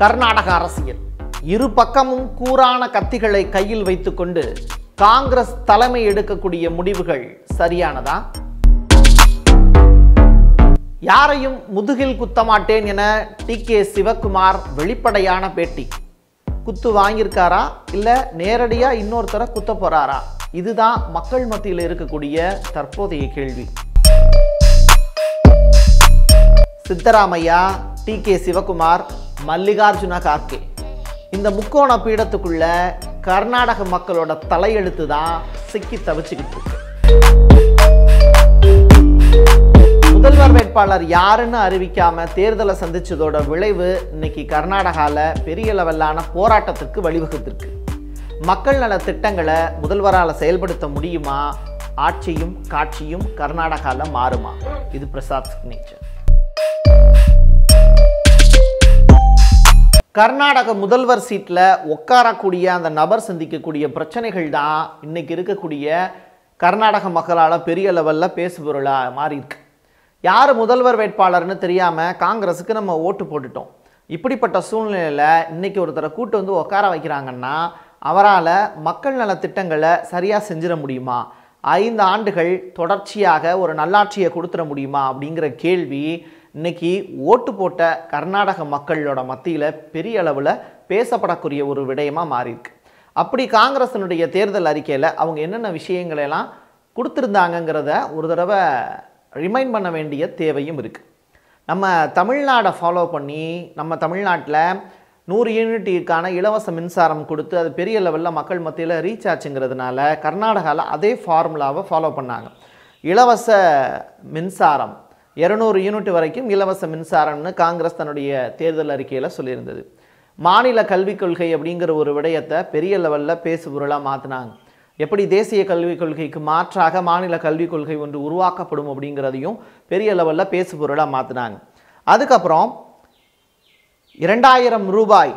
கர்நாடக அரசியல் இரு பக்கமும் கூறான கத்திகளை கையில் வைத்துக்கொண்டு காங்கிரஸ் தலைமை எடுக்கக்கூடிய முடிவுகள் சரியானதா யாரையும் முதுகில் குத்தமாட்டேன் என டி கே சிவக்குமார் வெளிப்படையான பேட்டி குத்து வாங்கியிருக்காரா இல்லை நேரடியாக இன்னொருத்தரை குத்த போகிறாரா இதுதான் மக்கள் மத்தியில் இருக்கக்கூடிய தற்போதைய கேள்வி சித்தராமையா டி கே சிவகுமார் மல்லிகார்ஜுன கார்கே இந்த முக்கோண பீடத்துக்குள்ள கர்நாடக மக்களோட தலையெழுத்து தான் சிக்கி தவிச்சுக்கிட்டு இருக்கு முதல்வர் வேட்பாளர் யாருன்னு அறிவிக்காம தேர்தலை சந்திச்சதோட விளைவு இன்னைக்கு கர்நாடகாவில் பெரிய லெவலான போராட்டத்திற்கு வழிவகுத்திருக்கு மக்கள் நல திட்டங்களை முதல்வரால் செயல்படுத்த முடியுமா ஆட்சியும் காட்சியும் கர்நாடகாவில் மாறுமா இது பிரசாத் சிக்னேச்சர் கர்நாடக முதல்வர் சீட்டில் உட்காரக்கூடிய அந்த நபர் சந்திக்கக்கூடிய பிரச்சனைகள் தான் இன்றைக்கி இருக்கக்கூடிய கர்நாடக மக்களால் பெரிய லெவலில் பேசுபொருளாக மாறி இருக்கு யார் முதல்வர் வேட்பாளர்னு தெரியாமல் காங்கிரஸுக்கு நம்ம ஓட்டு போட்டுட்டோம் இப்படிப்பட்ட சூழ்நிலையில் இன்றைக்கி ஒருத்தரை கூட்டு வந்து உட்கார வைக்கிறாங்கன்னா அவரால் மக்கள் நலத்திட்டங்களை சரியாக செஞ்சிட முடியுமா ஐந்து ஆண்டுகள் தொடர்ச்சியாக ஒரு நல்லாட்சியை கொடுத்துட முடியுமா அப்படிங்கிற கேள்வி இன்னைக்கு ஓட்டு போட்ட கர்நாடக மக்களோட மத்தியில் பெரிய அளவில் பேசப்படக்கூடிய ஒரு விடயமாக மாறியிருக்கு அப்படி காங்கிரஸினுடைய தேர்தல் அறிக்கையில் அவங்க என்னென்ன விஷயங்களெல்லாம் கொடுத்துருந்தாங்கங்கிறத ஒரு தடவை ரிமைண்ட் பண்ண வேண்டிய தேவையும் இருக்குது நம்ம தமிழ்நாடை ஃபாலோ பண்ணி நம்ம தமிழ்நாட்டில் நூறு யூனிட்டிற்கான இலவச மின்சாரம் கொடுத்து அது பெரிய லெவலில் மக்கள் மத்தியில் ரீச் ஆச்சுங்கிறதுனால கர்நாடகாவில் அதே ஃபார்முலாவை ஃபாலோ பண்ணாங்க இலவச மின்சாரம் இரநூறு யூனிட் வரைக்கும் இலவச மின்சாரம்னு காங்கிரஸ் தன்னுடைய தேர்தல் அறிக்கையில் சொல்லியிருந்தது மாநில கல்விக் கொள்கை அப்படிங்கிற ஒரு விடயத்தை பெரிய லெவலில் பேசு பொருளாக மாற்றினாங்க எப்படி தேசிய கல்விக் கொள்கைக்கு மாற்றாக மாநில கல்விக் கொள்கை ஒன்று உருவாக்கப்படும் அப்படிங்கிறதையும் பெரிய லெவலில் பேசு பொருளாக மாற்றினாங்க அதுக்கப்புறம் இரண்டாயிரம் ரூபாய்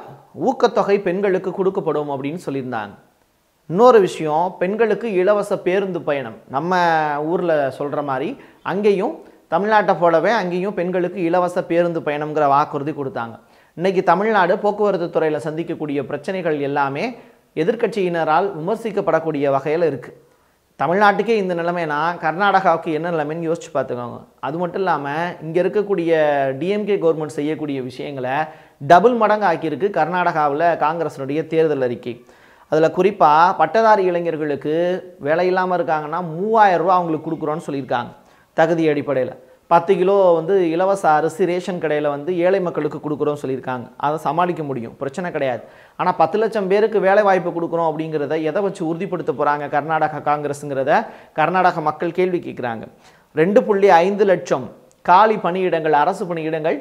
ஊக்கத்தொகை பெண்களுக்கு கொடுக்கப்படும் அப்படின்னு சொல்லியிருந்தாங்க இன்னொரு விஷயம் பெண்களுக்கு இலவச பேருந்து பயணம் நம்ம ஊரில் சொல்கிற மாதிரி அங்கேயும் தமிழ்நாட்டை போலவே அங்கேயும் பெண்களுக்கு இலவச பேருந்து பயணம்ங்கிற வாக்குறுதி கொடுத்தாங்க இன்றைக்கி தமிழ்நாடு போக்குவரத்து துறையில் சந்திக்கக்கூடிய பிரச்சனைகள் எல்லாமே எதிர்கட்சியினரால் விமர்சிக்கப்படக்கூடிய வகையில் இருக்குது தமிழ்நாட்டுக்கே இந்த நிலைமைனா கர்நாடகாவுக்கு என்ன நிலைமைன்னு யோசிச்சு பார்த்துக்கோங்க அது மட்டும் இல்லாமல் இங்கே இருக்கக்கூடிய டிஎம்கே கவர்மெண்ட் செய்யக்கூடிய விஷயங்களை டபுள் மடங்கு ஆக்கியிருக்கு கர்நாடகாவில் காங்கிரஸினுடைய தேர்தல் அறிக்கை அதில் குறிப்பாக பட்டதாரி இளைஞர்களுக்கு வேலை இல்லாமல் இருக்காங்கன்னா மூவாயிரம் ரூபா அவங்களுக்கு கொடுக்குறோன்னு சொல்லியிருக்காங்க தகுதி அடிப்படையில் பத்து கிலோ வந்து இலவச அரிசி ரேஷன் கடையில் வந்து ஏழை மக்களுக்கு கொடுக்குறோம் சொல்லியிருக்காங்க அதை சமாளிக்க முடியும் பிரச்சனை கிடையாது ஆனால் பத்து லட்சம் பேருக்கு வேலை வாய்ப்பு கொடுக்குறோம் அப்படிங்கிறத எதை வச்சு உறுதிப்படுத்த போகிறாங்க கர்நாடக காங்கிரஸுங்கிறத கர்நாடக மக்கள் கேள்வி கேட்குறாங்க ரெண்டு புள்ளி ஐந்து லட்சம் காலி பணியிடங்கள் அரசு பணியிடங்கள்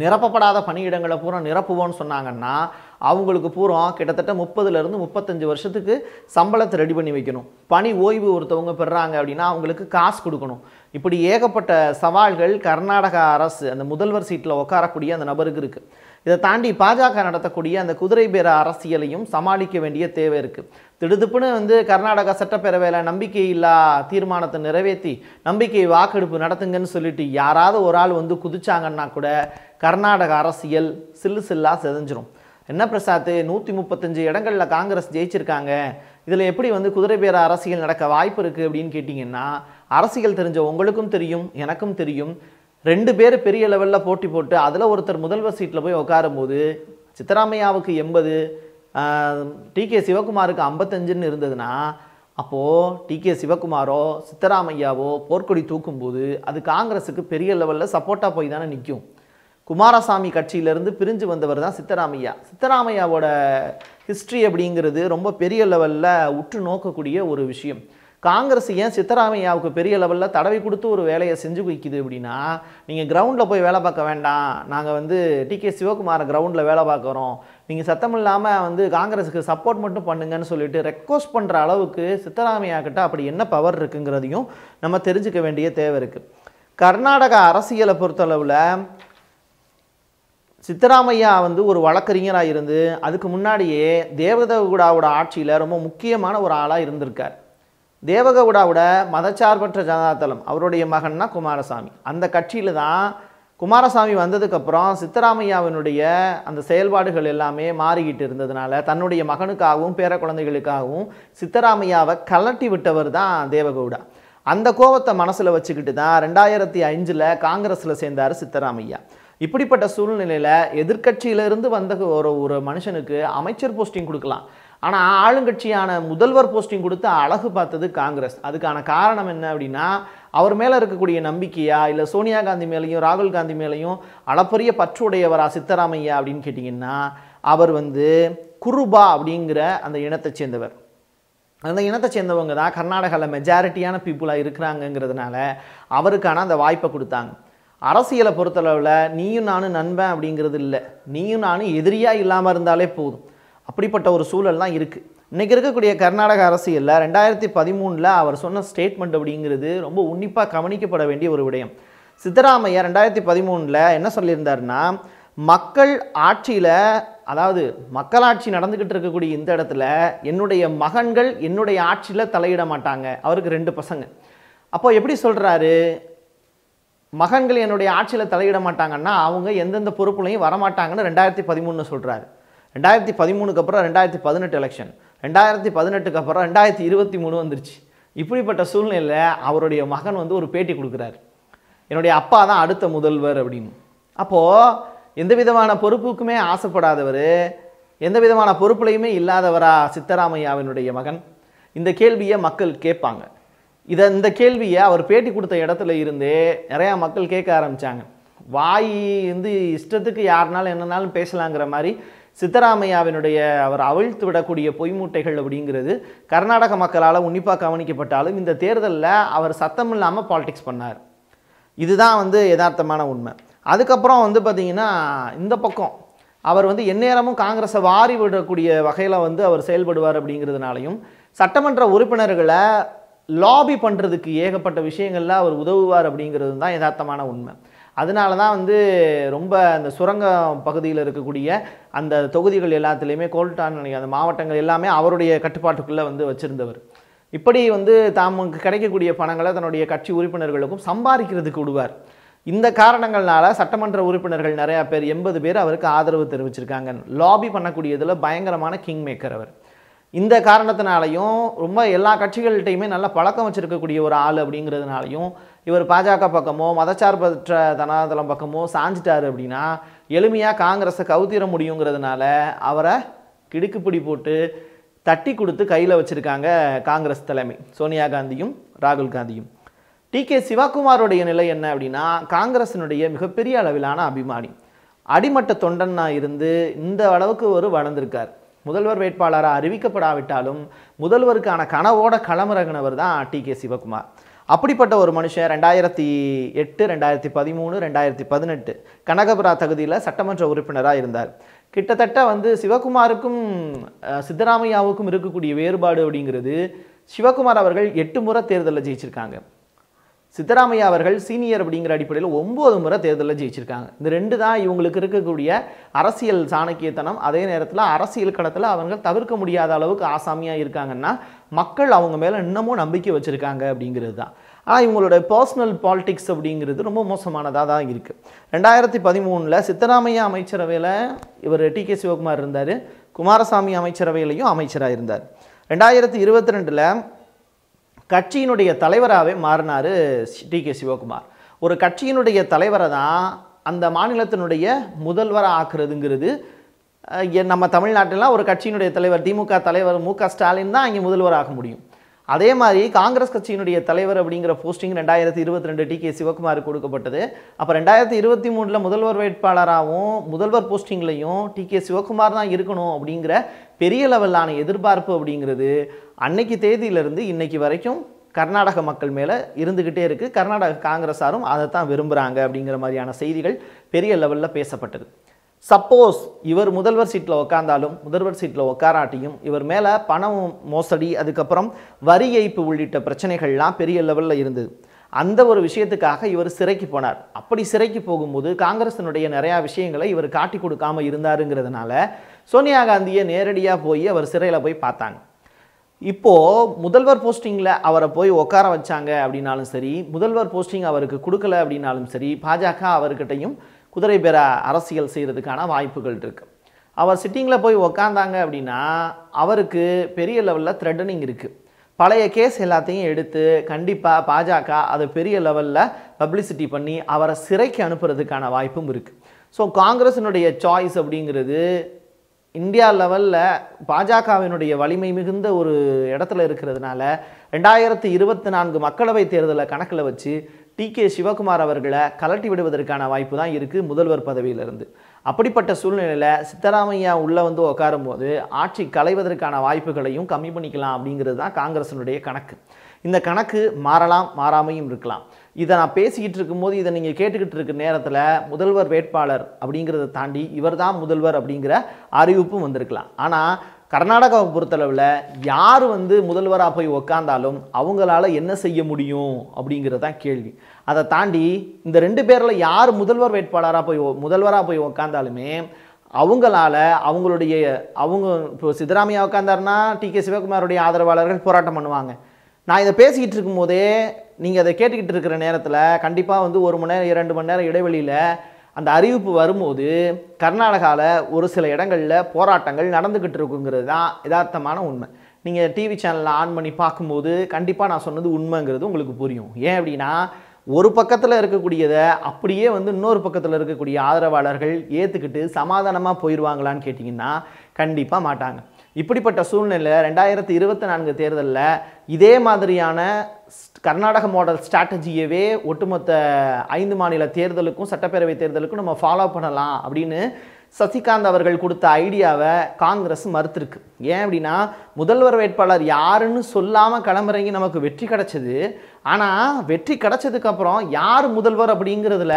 நிரப்பப்படாத பணியிடங்களை பூரா நிரப்புவோன்னு சொன்னாங்கன்னா அவங்களுக்கு பூரம் கிட்டத்தட்ட முப்பதுலேருந்து முப்பத்தஞ்சு வருஷத்துக்கு சம்பளத்தை ரெடி பண்ணி வைக்கணும் பணி ஓய்வு ஒருத்தவங்க பெறாங்க அப்படின்னா அவங்களுக்கு காசு கொடுக்கணும் இப்படி ஏகப்பட்ட சவால்கள் கர்நாடக அரசு அந்த முதல்வர் சீட்டில் உட்காரக்கூடிய அந்த நபருக்கு இருக்குது இதை தாண்டி பாஜக நடத்தக்கூடிய அந்த குதிரை பேர அரசியலையும் சமாளிக்க வேண்டிய தேவை இருக்குது திடுதுப்புன்னு வந்து கர்நாடகா சட்டப்பேரவையில் நம்பிக்கை இல்லா தீர்மானத்தை நிறைவேற்றி நம்பிக்கை வாக்கெடுப்பு நடத்துங்கன்னு சொல்லிட்டு யாராவது ஒரு ஆள் வந்து குதிச்சாங்கன்னா கூட கர்நாடக அரசியல் சில்லு சில்லாக செதஞ்சிரும் என்ன பிரசாத் நூற்றி முப்பத்தஞ்சு இடங்களில் காங்கிரஸ் ஜெயிச்சிருக்காங்க இதில் எப்படி வந்து குதிரை பேர அரசியல் நடக்க வாய்ப்பு இருக்குது அப்படின்னு கேட்டிங்கன்னா அரசியல் தெரிஞ்ச உங்களுக்கும் தெரியும் எனக்கும் தெரியும் ரெண்டு பேர் பெரிய லெவலில் போட்டி போட்டு அதில் ஒருத்தர் முதல்வர் சீட்டில் போய் உட்காரும்போது சித்தராமையாவுக்கு எண்பது டி கே சிவகுமாருக்கு ஐம்பத்தஞ்சுன்னு இருந்ததுன்னா அப்போது டி கே சிவகுமாரோ சித்தராமையாவோ போர்க்கொடி தூக்கும்போது அது காங்கிரஸுக்கு பெரிய லெவலில் சப்போர்ட்டாக போய் தானே நிற்கும் குமாரசாமி கட்சியிலேருந்து பிரிஞ்சு வந்தவர் தான் சித்தராமையா சித்தராமையாவோட ஹிஸ்ட்ரி அப்படிங்கிறது ரொம்ப பெரிய லெவலில் உற்று நோக்கக்கூடிய ஒரு விஷயம் காங்கிரஸ் ஏன் சித்தராமையாவுக்கு பெரிய லெவலில் தடவை கொடுத்து ஒரு வேலையை செஞ்சு வைக்குது அப்படின்னா நீங்கள் கிரவுண்டில் போய் வேலை பார்க்க வேண்டாம் நாங்கள் வந்து டி கே சிவகுமாரை கிரவுண்டில் வேலை பார்க்குறோம் நீங்கள் சத்தம் இல்லாமல் வந்து காங்கிரஸுக்கு சப்போர்ட் மட்டும் பண்ணுங்கன்னு சொல்லிட்டு ரெக்வஸ்ட் பண்ணுற அளவுக்கு சித்தராமையா கிட்ட அப்படி என்ன பவர் இருக்குங்கிறதையும் நம்ம தெரிஞ்சுக்க வேண்டிய தேவை இருக்குது கர்நாடக அரசியலை பொறுத்தளவில் சித்தராமையா வந்து ஒரு வழக்கறிஞராக இருந்து அதுக்கு முன்னாடியே தேவதகுடாவோட ஆட்சியில் ரொம்ப முக்கியமான ஒரு ஆளாக இருந்திருக்கார் தேவகவுடாவோட மதச்சார்பற்ற ஜனதாதளம் அவருடைய மகன்னா குமாரசாமி அந்த கட்சியில் தான் குமாரசாமி வந்ததுக்கப்புறம் சித்தராமையாவினுடைய அந்த செயல்பாடுகள் எல்லாமே மாறிக்கிட்டு இருந்ததுனால தன்னுடைய மகனுக்காகவும் பேர குழந்தைகளுக்காகவும் சித்தராமையாவை கலட்டி விட்டவர் தான் தேவகவுடா அந்த கோபத்தை மனசில் வச்சுக்கிட்டு தான் ரெண்டாயிரத்தி அஞ்சில் காங்கிரஸில் சேர்ந்தார் சித்தராமையா இப்படிப்பட்ட சூழ்நிலையில் எதிர்கட்சியிலிருந்து வந்த ஒரு ஒரு மனுஷனுக்கு அமைச்சர் போஸ்டிங் கொடுக்கலாம் ஆனால் ஆளுங்கட்சியான முதல்வர் போஸ்டிங் கொடுத்து அழகு பார்த்தது காங்கிரஸ் அதுக்கான காரணம் என்ன அப்படின்னா அவர் மேலே இருக்கக்கூடிய நம்பிக்கையா இல்லை சோனியா காந்தி மேலேயும் ராகுல் காந்தி மேலேயும் அளப்பரிய பற்றுடையவரா சித்தராமையா அப்படின்னு கேட்டிங்கன்னா அவர் வந்து குருபா அப்படிங்கிற அந்த இனத்தை சேர்ந்தவர் அந்த இனத்தை சேர்ந்தவங்க தான் கர்நாடகாவில் மெஜாரிட்டியான பீப்புளாக இருக்கிறாங்கங்கிறதுனால அவருக்கான அந்த வாய்ப்பை கொடுத்தாங்க அரசியலை பொறுத்தளவில் நீயும் நானும் நண்பன் அப்படிங்கிறது இல்லை நீயும் நானும் எதிரியாக இல்லாமல் இருந்தாலே போதும் அப்படிப்பட்ட ஒரு சூழல்லாம் இருக்குது இன்றைக்கி இருக்கக்கூடிய கர்நாடக அரசியலில் ரெண்டாயிரத்தி பதிமூணில் அவர் சொன்ன ஸ்டேட்மெண்ட் அப்படிங்கிறது ரொம்ப உன்னிப்பாக கவனிக்கப்பட வேண்டிய ஒரு விடயம் சித்தராமையா ரெண்டாயிரத்தி பதிமூணில் என்ன சொல்லியிருந்தாருன்னா மக்கள் ஆட்சியில் அதாவது மக்களாட்சி நடந்துக்கிட்டு இருக்கக்கூடிய இந்த இடத்துல என்னுடைய மகன்கள் என்னுடைய ஆட்சியில் தலையிட மாட்டாங்க அவருக்கு ரெண்டு பசங்க அப்போ எப்படி சொல்கிறாரு மகன்கள் என்னுடைய ஆட்சியில் தலையிட மாட்டாங்கன்னா அவங்க எந்தெந்த பொறுப்புலையும் வரமாட்டாங்கன்னு ரெண்டாயிரத்தி பதிமூணு சொல்கிறாரு ரெண்டாயிரத்தி பதிமூணுக்கு அப்புறம் ரெண்டாயிரத்தி பதினெட்டு எலெக்ஷன் ரெண்டாயிரத்தி பதினெட்டுக்கு அப்புறம் ரெண்டாயிரத்தி இருபத்தி மூணு வந்துருச்சு இப்படிப்பட்ட சூழ்நிலையில் அவருடைய மகன் வந்து ஒரு பேட்டி கொடுக்குறாரு என்னுடைய அப்பா தான் அடுத்த முதல்வர் அப்படின்னு அப்போது எந்த விதமான பொறுப்புக்குமே ஆசைப்படாதவர் எந்த விதமான பொறுப்புலையுமே இல்லாதவரா சித்தராமையாவினுடைய மகன் இந்த கேள்வியை மக்கள் கேட்பாங்க இதை இந்த கேள்வியை அவர் பேட்டி கொடுத்த இடத்துல இருந்தே நிறையா மக்கள் கேட்க ஆரம்பித்தாங்க வாய் வந்து இஷ்டத்துக்கு யாருனாலும் என்னன்னாலும் பேசலாங்கிற மாதிரி சித்தராமையாவினுடைய அவர் அவிழ்த்து விடக்கூடிய பொய்மூட்டைகள் அப்படிங்கிறது கர்நாடக மக்களால் உன்னிப்பாக கவனிக்கப்பட்டாலும் இந்த தேர்தலில் அவர் சத்தம் இல்லாமல் பாலிடிக்ஸ் பண்ணார் இதுதான் வந்து யதார்த்தமான உண்மை அதுக்கப்புறம் வந்து பார்த்திங்கன்னா இந்த பக்கம் அவர் வந்து எந்நேரமும் காங்கிரஸை வாரி விடக்கூடிய வகையில் வந்து அவர் செயல்படுவார் அப்படிங்கிறதுனாலையும் சட்டமன்ற உறுப்பினர்களை லாபி பண்ணுறதுக்கு ஏகப்பட்ட விஷயங்களில் அவர் உதவுவார் அப்படிங்கிறது தான் யதார்த்தமான உண்மை அதனால தான் வந்து ரொம்ப அந்த சுரங்க பகுதியில் இருக்கக்கூடிய அந்த தொகுதிகள் எல்லாத்துலேயுமே கோல்டான் அந்த மாவட்டங்கள் எல்லாமே அவருடைய கட்டுப்பாட்டுக்குள்ளே வந்து வச்சுருந்தவர் இப்படி வந்து தாமுக்கு கிடைக்கக்கூடிய பணங்களை தன்னுடைய கட்சி உறுப்பினர்களுக்கும் சம்பாதிக்கிறதுக்கு விடுவார் இந்த காரணங்கள்னால சட்டமன்ற உறுப்பினர்கள் நிறையா பேர் எண்பது பேர் அவருக்கு ஆதரவு தெரிவிச்சிருக்காங்க லாபி பண்ணக்கூடியதில் பயங்கரமான கிங் மேக்கர் அவர் இந்த காரணத்தினாலையும் ரொம்ப எல்லா கட்சிகள்கிட்டையுமே நல்ல பழக்கம் வச்சுருக்கக்கூடிய ஒரு ஆள் அப்படிங்கிறதுனாலையும் இவர் பாஜக பக்கமோ மதச்சார்பற்ற தனாதளம் பக்கமோ சாஞ்சிட்டார் அப்படின்னா எளிமையாக காங்கிரஸை கவுத்திர முடியுங்கிறதுனால அவரை கிடுக்குப்பிடி போட்டு தட்டி கொடுத்து கையில் வச்சுருக்காங்க காங்கிரஸ் தலைமை சோனியா காந்தியும் ராகுல் காந்தியும் டி கே சிவகுமாரோடைய நிலை என்ன அப்படின்னா காங்கிரஸினுடைய மிகப்பெரிய அளவிலான அபிமானி அடிமட்ட தொண்டனாக இருந்து இந்த அளவுக்கு ஒரு வளர்ந்துருக்கார் முதல்வர் வேட்பாளராக அறிவிக்கப்படாவிட்டாலும் முதல்வருக்கான கனவோட களமிறகுனவர் தான் டி கே சிவகுமார் அப்படிப்பட்ட ஒரு மனுஷன் ரெண்டாயிரத்தி எட்டு ரெண்டாயிரத்தி பதிமூணு ரெண்டாயிரத்தி பதினெட்டு கனகபுரா தகுதியில் சட்டமன்ற உறுப்பினராக இருந்தார் கிட்டத்தட்ட வந்து சிவகுமாருக்கும் சித்தராமையாவுக்கும் இருக்கக்கூடிய வேறுபாடு அப்படிங்கிறது சிவகுமார் அவர்கள் எட்டு முறை தேர்தலில் ஜெயிச்சிருக்காங்க சித்தராமையா அவர்கள் சீனியர் அப்படிங்கிற அடிப்படையில் ஒம்பது முறை தேர்தலில் ஜெயிச்சிருக்காங்க இந்த ரெண்டு தான் இவங்களுக்கு இருக்கக்கூடிய அரசியல் சாணக்கியத்தனம் அதே நேரத்தில் அரசியல் கடத்தில் அவர்கள் தவிர்க்க முடியாத அளவுக்கு ஆசாமியாக இருக்காங்கன்னா மக்கள் அவங்க மேலே இன்னமும் நம்பிக்கை வச்சுருக்காங்க அப்படிங்கிறது தான் ஆனால் இவங்களோட பர்சனல் பாலிடிக்ஸ் அப்படிங்கிறது ரொம்ப மோசமானதாக தான் இருக்குது ரெண்டாயிரத்தி பதிமூணில் சித்தராமையா அமைச்சரவையில் இவர் டி கே சிவகுமார் இருந்தார் குமாரசாமி அமைச்சரவையிலையும் அமைச்சராக இருந்தார் ரெண்டாயிரத்தி இருபத்தி ரெண்டில் கட்சியினுடைய தலைவராகவே மாறினார் டி கே சிவகுமார் ஒரு கட்சியினுடைய தலைவரை தான் அந்த மாநிலத்தினுடைய முதல்வராக ஆக்குறதுங்கிறது நம்ம தமிழ்நாட்டிலாம் ஒரு கட்சியினுடைய தலைவர் திமுக தலைவர் மு க ஸ்டாலின் தான் இங்கே முதல்வராக முடியும் அதே மாதிரி காங்கிரஸ் கட்சியினுடைய தலைவர் அப்படிங்கிற போஸ்டிங் ரெண்டாயிரத்தி இருபத்தி ரெண்டு டி கே சிவகுமார் கொடுக்கப்பட்டது அப்போ ரெண்டாயிரத்தி இருபத்தி மூணில் முதல்வர் வேட்பாளராகவும் முதல்வர் போஸ்டிங்லையும் டி கே சிவகுமார் தான் இருக்கணும் அப்படிங்கிற பெரிய லெவலான எதிர்பார்ப்பு அப்படிங்கிறது அன்னைக்கு தேதியிலிருந்து இன்னைக்கு வரைக்கும் கர்நாடக மக்கள் மேலே இருந்துக்கிட்டே இருக்குது கர்நாடக காங்கிரஸாரும் அதை தான் விரும்புகிறாங்க அப்படிங்கிற மாதிரியான செய்திகள் பெரிய லெவலில் பேசப்பட்டது சப்போஸ் இவர் முதல்வர் சீட்டில் உக்காந்தாலும் முதல்வர் சீட்டில் உக்காராட்டியும் இவர் மேலே பணம் மோசடி அதுக்கப்புறம் வரி ஏய்ப்பு உள்ளிட்ட பிரச்சனைகள்லாம் பெரிய லெவலில் இருந்தது அந்த ஒரு விஷயத்துக்காக இவர் சிறைக்கு போனார் அப்படி சிறைக்கு போகும்போது காங்கிரஸினுடைய நிறையா விஷயங்களை இவர் காட்டி கொடுக்காமல் இருந்தாருங்கிறதுனால சோனியா காந்தியை நேரடியாக போய் அவர் சிறையில் போய் பார்த்தாங்க இப்போது முதல்வர் போஸ்டிங்கில் அவரை போய் உட்கார வச்சாங்க அப்படின்னாலும் சரி முதல்வர் போஸ்டிங் அவருக்கு கொடுக்கல அப்படின்னாலும் சரி பாஜக அவர்கிட்டையும் குதிரை பெற அரசியல் செய்கிறதுக்கான வாய்ப்புகள் இருக்குது அவர் சிட்டிங்கில் போய் உக்காந்தாங்க அப்படின்னா அவருக்கு பெரிய லெவலில் த்ரெட்டனிங் இருக்குது பழைய கேஸ் எல்லாத்தையும் எடுத்து கண்டிப்பாக பாஜக அதை பெரிய லெவலில் பப்ளிசிட்டி பண்ணி அவரை சிறைக்கு அனுப்புறதுக்கான வாய்ப்பும் இருக்குது ஸோ காங்கிரஸினுடைய சாய்ஸ் அப்படிங்கிறது இந்தியா லெவலில் பாஜகவினுடைய வலிமை மிகுந்த ஒரு இடத்துல இருக்கிறதுனால ரெண்டாயிரத்தி இருபத்தி நான்கு மக்களவை தேர்தலை கணக்கில் வச்சு டி கே சிவகுமார் அவர்களை கலட்டி விடுவதற்கான வாய்ப்பு தான் இருக்குது முதல்வர் பதவியிலிருந்து அப்படிப்பட்ட சூழ்நிலையில் சித்தராமையா உள்ளே வந்து உட்காரும்போது ஆட்சி களைவதற்கான வாய்ப்புகளையும் கம்மி பண்ணிக்கலாம் அப்படிங்கிறது தான் காங்கிரசனுடைய கணக்கு இந்த கணக்கு மாறலாம் மாறாமையும் இருக்கலாம் இதை நான் பேசிக்கிட்டு இருக்கும்போது இதை நீங்கள் கேட்டுக்கிட்டு இருக்க நேரத்தில் முதல்வர் வேட்பாளர் அப்படிங்கிறத தாண்டி இவர் தான் முதல்வர் அப்படிங்கிற அறிவிப்பும் வந்திருக்கலாம் ஆனால் கர்நாடகாவை பொறுத்தளவில் யார் வந்து முதல்வராக போய் உக்காந்தாலும் அவங்களால என்ன செய்ய முடியும் அப்படிங்கிறது தான் கேள்வி அதை தாண்டி இந்த ரெண்டு பேரில் யார் முதல்வர் வேட்பாளராக போய் முதல்வராக போய் உக்காந்தாலுமே அவங்களால அவங்களுடைய அவங்க இப்போ சித்தராமையா உட்காந்தாருன்னா டி கே சிவகுமாருடைய ஆதரவாளர்கள் போராட்டம் பண்ணுவாங்க நான் இதை பேசிக்கிட்டு இருக்கும்போதே நீங்கள் அதை கேட்டுக்கிட்டு இருக்கிற நேரத்தில் கண்டிப்பாக வந்து ஒரு மணி நேரம் இரண்டு மணி நேரம் இடைவெளியில் அந்த அறிவிப்பு வரும்போது கர்நாடகாவில் ஒரு சில இடங்களில் போராட்டங்கள் நடந்துக்கிட்டு இருக்குங்கிறது தான் யதார்த்தமான உண்மை நீங்கள் டிவி சேனலில் ஆன் பண்ணி பார்க்கும்போது கண்டிப்பாக நான் சொன்னது உண்மைங்கிறது உங்களுக்கு புரியும் ஏன் அப்படின்னா ஒரு பக்கத்தில் இருக்கக்கூடியதை அப்படியே வந்து இன்னொரு பக்கத்தில் இருக்கக்கூடிய ஆதரவாளர்கள் ஏற்றுக்கிட்டு சமாதானமாக போயிடுவாங்களான்னு கேட்டிங்கன்னா கண்டிப்பாக மாட்டாங்க இப்படிப்பட்ட சூழ்நிலையில் ரெண்டாயிரத்தி இருபத்தி நான்கு தேர்தலில் இதே மாதிரியான கர்நாடக மாடல் ஸ்ட்ராட்டஜியவே ஒட்டுமொத்த ஐந்து மாநில தேர்தலுக்கும் சட்டப்பேரவை தேர்தலுக்கும் நம்ம ஃபாலோ பண்ணலாம் அப்படின்னு சசிகாந்த் அவர்கள் கொடுத்த ஐடியாவை காங்கிரஸ் மறுத்திருக்கு ஏன் அப்படின்னா முதல்வர் வேட்பாளர் யாருன்னு சொல்லாமல் களமிறங்கி நமக்கு வெற்றி கிடச்சிது ஆனால் வெற்றி கிடச்சதுக்கப்புறம் யார் முதல்வர் அப்படிங்கிறதுல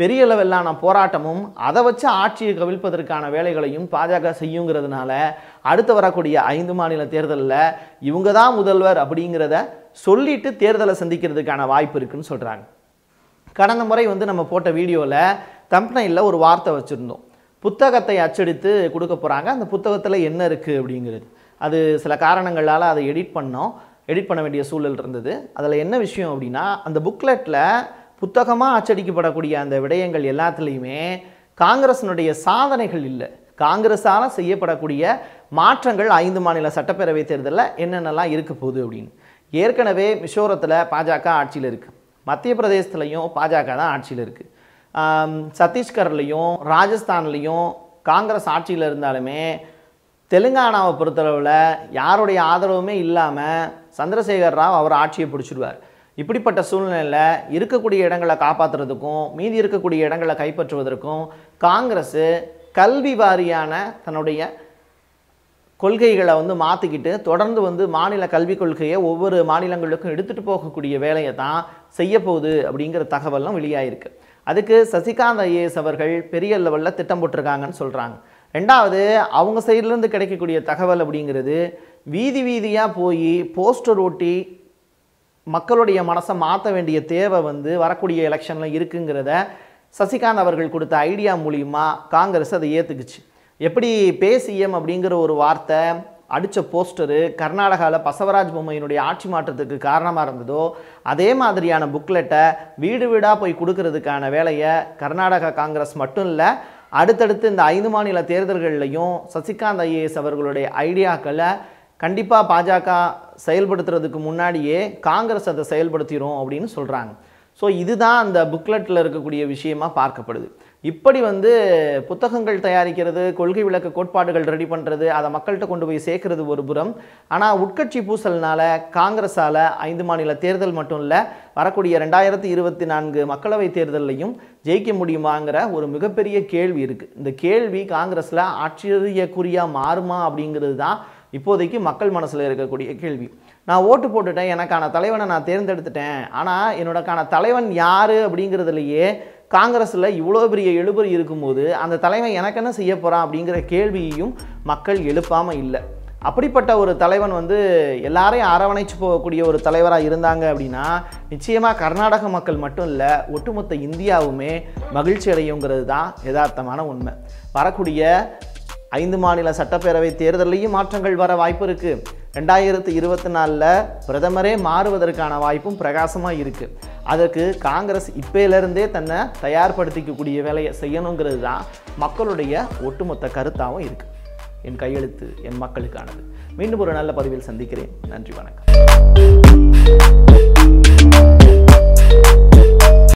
பெரிய லெவலான போராட்டமும் அதை வச்சு ஆட்சியை கவிழ்ப்பதற்கான வேலைகளையும் பாஜக செய்யுங்கிறதுனால அடுத்து வரக்கூடிய ஐந்து மாநில தேர்தலில் இவங்க தான் முதல்வர் அப்படிங்கிறத சொல்லிட்டு தேர்தலை சந்திக்கிறதுக்கான வாய்ப்பு இருக்குதுன்னு சொல்கிறாங்க கடந்த முறை வந்து நம்ம போட்ட வீடியோவில் தம்பனையில் ஒரு வார்த்தை வச்சுருந்தோம் புத்தகத்தை அச்சடித்து கொடுக்க போகிறாங்க அந்த புத்தகத்தில் என்ன இருக்குது அப்படிங்கிறது அது சில காரணங்களால் அதை எடிட் பண்ணோம் எடிட் பண்ண வேண்டிய சூழல் இருந்தது அதில் என்ன விஷயம் அப்படின்னா அந்த புக்லெட்டில் புத்தகமாக அச்சடிக்கப்படக்கூடிய அந்த விடயங்கள் எல்லாத்துலேயுமே காங்கிரஸினுடைய சாதனைகள் இல்லை காங்கிரஸால் செய்யப்படக்கூடிய மாற்றங்கள் ஐந்து மாநில சட்டப்பேரவை தேர்தலில் என்னென்னலாம் இருக்க போகுது அப்படின்னு ஏற்கனவே மிஷோரத்தில் பாஜக ஆட்சியில் இருக்குது மத்திய பிரதேசத்துலையும் பாஜக தான் ஆட்சியில் இருக்குது சத்தீஸ்கர்லேயும் ராஜஸ்தான்லேயும் காங்கிரஸ் ஆட்சியில் இருந்தாலுமே தெலுங்கானாவை பொறுத்தளவில் யாருடைய ஆதரவுமே இல்லாமல் சந்திரசேகர் ராவ் அவர் ஆட்சியை பிடிச்சிடுவார் இப்படிப்பட்ட சூழ்நிலையில் இருக்கக்கூடிய இடங்களை காப்பாற்றுறதுக்கும் மீதி இருக்கக்கூடிய இடங்களை கைப்பற்றுவதற்கும் காங்கிரஸ் கல்வி வாரியான தன்னுடைய கொள்கைகளை வந்து மாற்றிக்கிட்டு தொடர்ந்து வந்து மாநில கல்விக் கொள்கையை ஒவ்வொரு மாநிலங்களுக்கும் எடுத்துகிட்டு போகக்கூடிய வேலையை தான் செய்யப்போகுது அப்படிங்கிற தகவலும் வெளியாகிருக்கு அதுக்கு சசிகாந்த் ஐஏஎஸ் அவர்கள் பெரிய லெவலில் திட்டம் போட்டிருக்காங்கன்னு சொல்கிறாங்க ரெண்டாவது அவங்க சைட்லேருந்து கிடைக்கக்கூடிய தகவல் அப்படிங்கிறது வீதி வீதியாக போய் போஸ்டர் ஓட்டி மக்களுடைய மனசை மாற்ற வேண்டிய தேவை வந்து வரக்கூடிய எலெக்ஷனில் இருக்குங்கிறத சசிகாந்த் அவர்கள் கொடுத்த ஐடியா மூலியமாக காங்கிரஸ் அதை ஏற்றுக்குச்சு எப்படி பேசியம் அப்படிங்கிற ஒரு வார்த்தை அடித்த போஸ்டரு கர்நாடகாவில் பசவராஜ் பொம்மையினுடைய ஆட்சி மாற்றத்துக்கு காரணமாக இருந்ததோ அதே மாதிரியான புக்லெட்டை வீடு வீடாக போய் கொடுக்கறதுக்கான வேலையை கர்நாடகா காங்கிரஸ் மட்டும் இல்லை அடுத்தடுத்து இந்த ஐந்து மாநில தேர்தல்கள்லையும் சசிகாந்த் ஐஏஎஸ் அவர்களுடைய ஐடியாக்களை கண்டிப்பாக பாஜக செயல்படுத்துறதுக்கு முன்னாடியே காங்கிரஸ் அதை செயல்படுத்திடும் அப்படின்னு சொல்கிறாங்க ஸோ இதுதான் அந்த புக்லெட்டில் இருக்கக்கூடிய விஷயமாக பார்க்கப்படுது இப்படி வந்து புத்தகங்கள் தயாரிக்கிறது கொள்கை விளக்க கோட்பாடுகள் ரெடி பண்ணுறது அதை மக்கள்கிட்ட கொண்டு போய் சேர்க்கறது ஒரு புறம் ஆனால் உட்கட்சி பூசல்னால் காங்கிரஸால் ஐந்து மாநில தேர்தல் மட்டும் இல்லை வரக்கூடிய ரெண்டாயிரத்தி இருபத்தி நான்கு மக்களவைத் தேர்தலையும் ஜெயிக்க முடியுமாங்கிற ஒரு மிகப்பெரிய கேள்வி இருக்குது இந்த கேள்வி காங்கிரஸில் ஆச்சரியக்குறியாக மாறுமா அப்படிங்கிறது தான் இப்போதைக்கு மக்கள் மனசில் இருக்கக்கூடிய கேள்வி நான் ஓட்டு போட்டுட்டேன் எனக்கான தலைவனை நான் தேர்ந்தெடுத்துட்டேன் ஆனால் என்னோடக்கான தலைவன் யார் அப்படிங்கிறதுலையே காங்கிரஸில் இவ்வளோ பெரிய எழுபறி இருக்கும்போது அந்த தலைவன் எனக்கு என்ன செய்ய போகிறான் அப்படிங்கிற கேள்வியையும் மக்கள் எழுப்பாமல் இல்லை அப்படிப்பட்ட ஒரு தலைவன் வந்து எல்லாரையும் அரவணைச்சு போகக்கூடிய ஒரு தலைவராக இருந்தாங்க அப்படின்னா நிச்சயமாக கர்நாடக மக்கள் மட்டும் இல்லை ஒட்டுமொத்த இந்தியாவுமே மகிழ்ச்சி அடையுங்கிறது தான் யதார்த்தமான உண்மை வரக்கூடிய ஐந்து மாநில சட்டப்பேரவை தேர்தலையும் மாற்றங்கள் வர வாய்ப்பு இருக்குது ரெண்டாயிரத்து இருபத்தி நாலில் பிரதமரே மாறுவதற்கான வாய்ப்பும் பிரகாசமாக இருக்குது அதற்கு காங்கிரஸ் இப்பையிலேருந்தே தன்னை தயார்படுத்திக்கக்கூடிய வேலையை செய்யணுங்கிறது தான் மக்களுடைய ஒட்டுமொத்த கருத்தாகவும் இருக்குது என் கையெழுத்து என் மக்களுக்கானது மீண்டும் ஒரு நல்ல பதிவில் சந்திக்கிறேன் நன்றி வணக்கம்